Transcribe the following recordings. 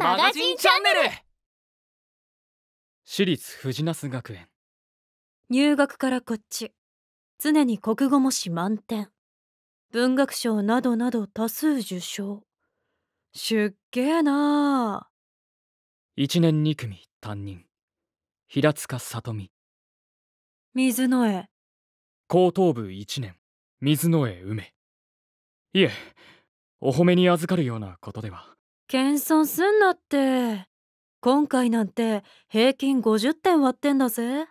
マガジンチャンネル私立藤那須学園入学からこっち常に国語模試満点文学賞などなど多数受賞出ーな1年2組担任平塚さとみ水の絵高等部1年水野絵梅いえお褒めに預かるようなことでは謙遜すんなって今回なんて平均50点割ってんだぜ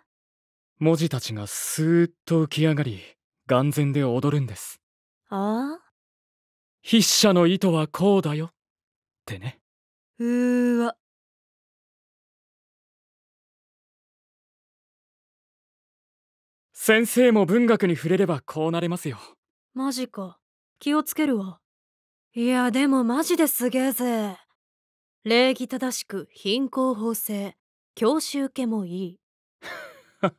文字たちがスーッと浮き上がり眼前で踊るんですああ筆者の意図はこうだよってねうーわ先生も文学に触れればこうなれますよマジか気をつけるわいやでもマジですげえぜ礼儀正しく貧困法制教習受けもいい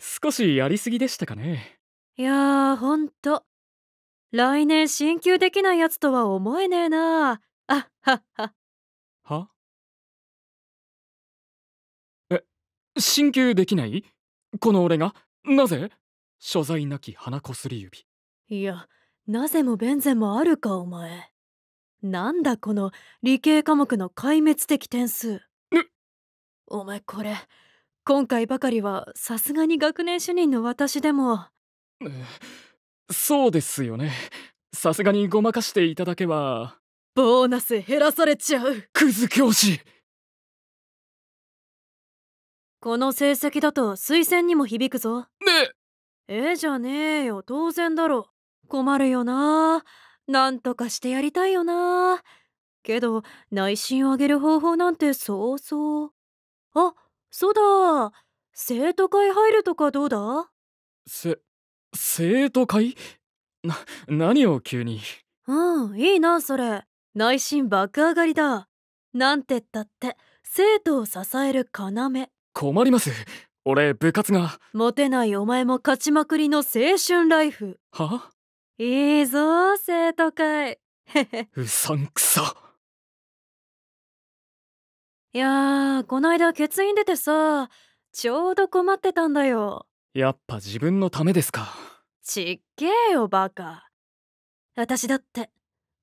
少しやりすぎでしたかねいやーほんと来年進級できないやつとは思えねえなあっはっははえ進級できないこの俺がなぜ所在なき鼻こすり指いやなぜもベンゼンもあるかお前なんだこの理系科目の壊滅的点数お前これ今回ばかりはさすがに学年主任の私でもそうですよねさすがにごまかしていただけはボーナス減らされちゃうクズ教師この成績だと推薦にも響くぞねえじゃねえよ当然だろ困るよななんとかしてやりたいよなけど内心を上げる方法なんてそうそうあそうだ生徒会入るとかどうだせ生徒会な何を急にうんいいなそれ内心爆上がりだなんてったって生徒を支える要困ります俺部活がモテないお前も勝ちまくりの青春ライフはいいぞ生徒会 うさんくさいやーこないだ欠員出てさちょうど困ってたんだよやっぱ自分のためですかちっけえよバカ私だって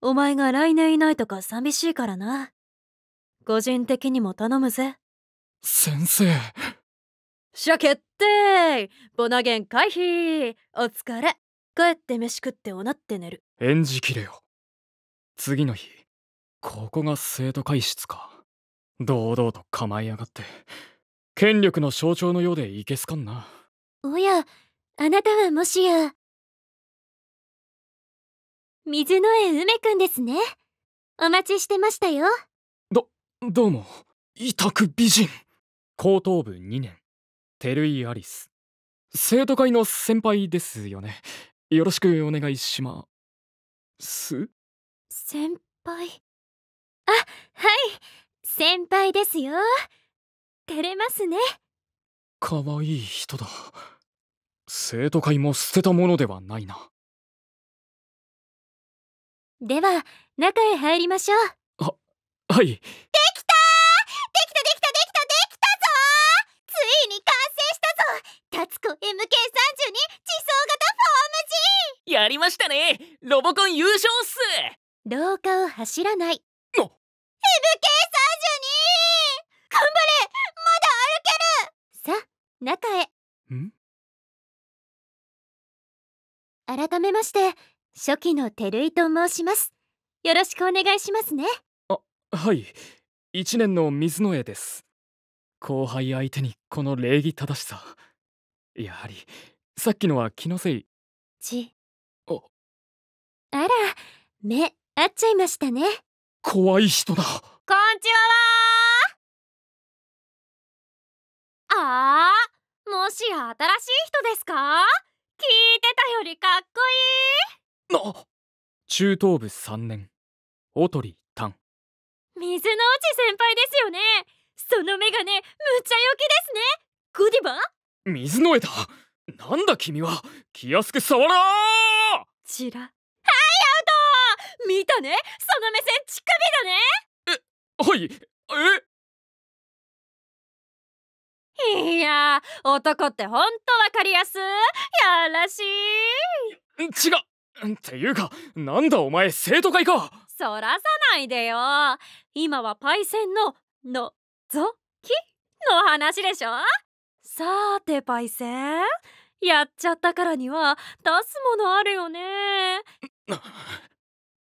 お前が来年いないとか寂しいからな個人的にも頼むぜ先生しゃ決定ボナゲン回避お疲れ帰って飯食っておなって寝る演じきれよ次の日ここが生徒会室か堂々と構えやがって権力の象徴のようでいけすかんなおやあなたはもしや水の絵梅くんですねお待ちしてましたよどどうも委託美人高等部2年照井アリス生徒会の先輩ですよねよろしくお願いします先輩あはい先輩ですよ照れますね可愛い人だ生徒会も捨てたものではないなでは中へ入りましょうあはいできたできたできたできたできたぞついに完成したぞ達子 MK やりましたねロボコン優勝っす廊下を走らない MK32! 頑張れまだ歩けるさ、中へん改めまして初期の照井と申しますよろしくお願いしますねあ、はい1年の水野絵です後輩相手にこの礼儀正しさやはりさっきのは気のせいちあら、目、合っちゃいましたね。怖い人だ。こんちはーあー、もしや新しい人ですか聞いてたよりかっこいいな中等部3年、オトリタ水の内先輩ですよねそのメガネ、むちゃよきですねグディバ水の枝なんだ君は気安く触らーちらウト見たねその目線乳首だねえはいえいや男ってほんとわかりやすやらしい違うっていうかなんだお前生徒会かそらさないでよ今はパイセンののぞきの話でしょさーてパイセンやっちゃったからには出すものあるよね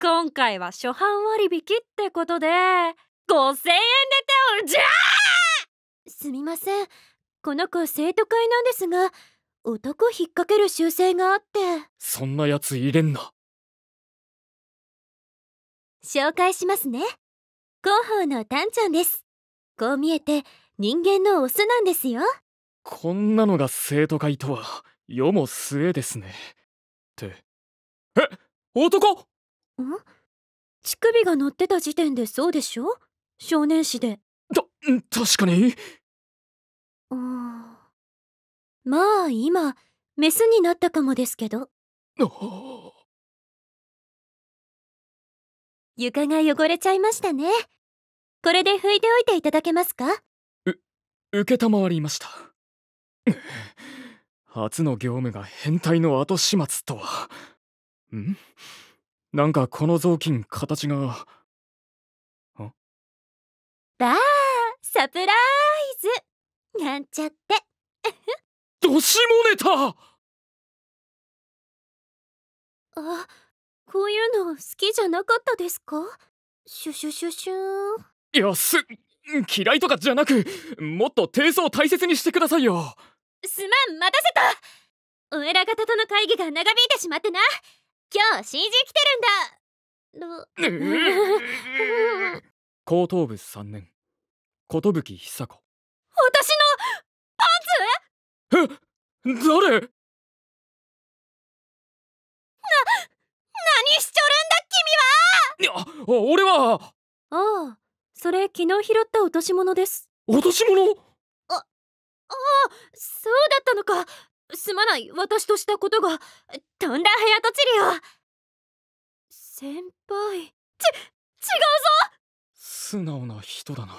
今回は初版割引ってことで5000円で手をじゃあすみませんこの子生徒会なんですが男引っ掛ける習性があってそんなやつ入れんな紹介しますね広報のタンちゃんですこう見えて人間のオスなんですよこんなのが生徒会とは世も末ですねってえっ男ん乳首が乗ってた時点でそうでしょ少年誌でた確かにうんまあ今メスになったかもですけど床が汚れちゃいましたねこれで拭いておいていただけますかう承りました 初の業務が変態の後始末とはんなんかこの雑巾形があーサプライズなんちゃってどしもネタあこういうの好きじゃなかったですかシュシュシュシューいやす嫌いとかじゃなくもっと低を大切にしてくださいよすまん待たせたお偉方との会議が長引いてしまってな今日 CG 来てるんだ後頭部3年寿久子私のパンツえ誰な何しちょるんだ君は俺はああそれ昨日拾った落とし物です落とし物あああそうだったのかすまない私としたことがとんだ早とちりよ先輩ち違うぞ素直な人だな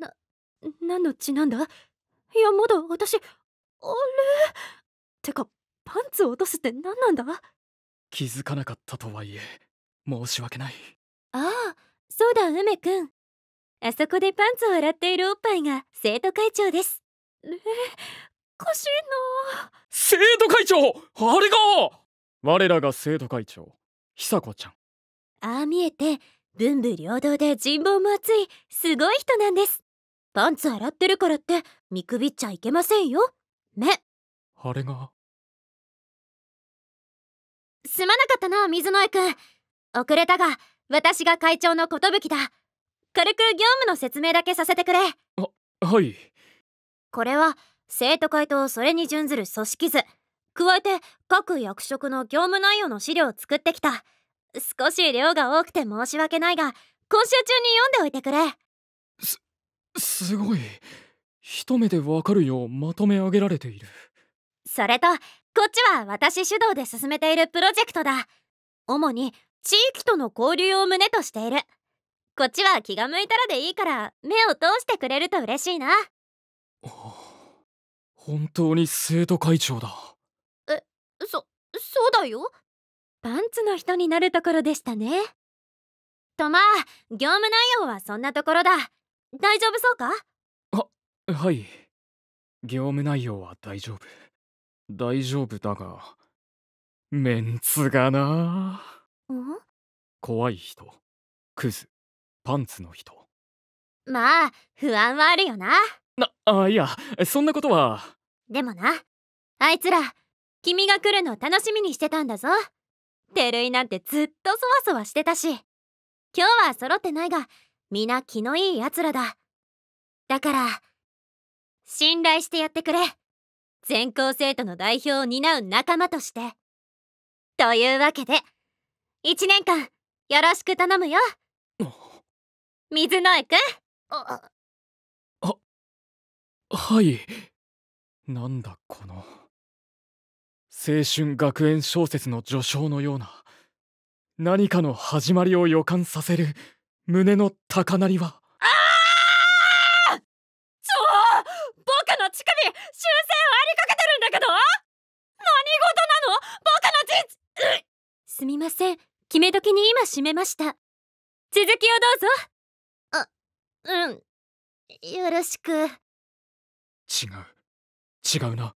な何の血なんだいやまだ私あれてかパンツを落とすって何なんだ気づかなかったとはいえ申し訳ないああそうだ梅くんあそこでパンツを洗っているおっぱいが生徒会長ですれかしいな生徒会長あれが我らが生徒会長久子ちゃんああ見えて文武両道で人望も厚いすごい人なんですパンツ洗ってるからって見くびっちゃいけませんよねあれがすまなかったな水野井君遅れたが私が会長の寿だ軽く業務の説明だけさせてくれあはいこれは生徒会とそれに準ずる組織図加えて各役職の業務内容の資料を作ってきた少し量が多くて申し訳ないが今週中に読んでおいてくれすすごい一目でわかるようまとめ上げられているそれとこっちは私主導で進めているプロジェクトだ主に地域との交流を旨としているこっちは気が向いたらでいいから目を通してくれると嬉しいな 本当に生徒会長だえそそうだよパンツの人になるところでしたねとまあ業務内容はそんなところだ大丈夫そうかははい業務内容は大丈夫大丈夫だがメンツがな怖い人クズパンツの人まあ不安はあるよなな、あ、いや、そんなことは。でもな、あいつら、君が来るの楽しみにしてたんだぞ。照井なんてずっとそわそわしてたし。今日は揃ってないが、皆気のいい奴らだ。だから、信頼してやってくれ。全校生徒の代表を担う仲間として。というわけで、一年間、よろしく頼むよ。水野井くん。はいなんだこの青春学園小説の序章のような何かの始まりを予感させる胸の高鳴りはああそう僕の乳首修正をありかけてるんだけど何事なの僕のすみません決め時に今閉めました続きをどうぞあうんよろしく。違う違うな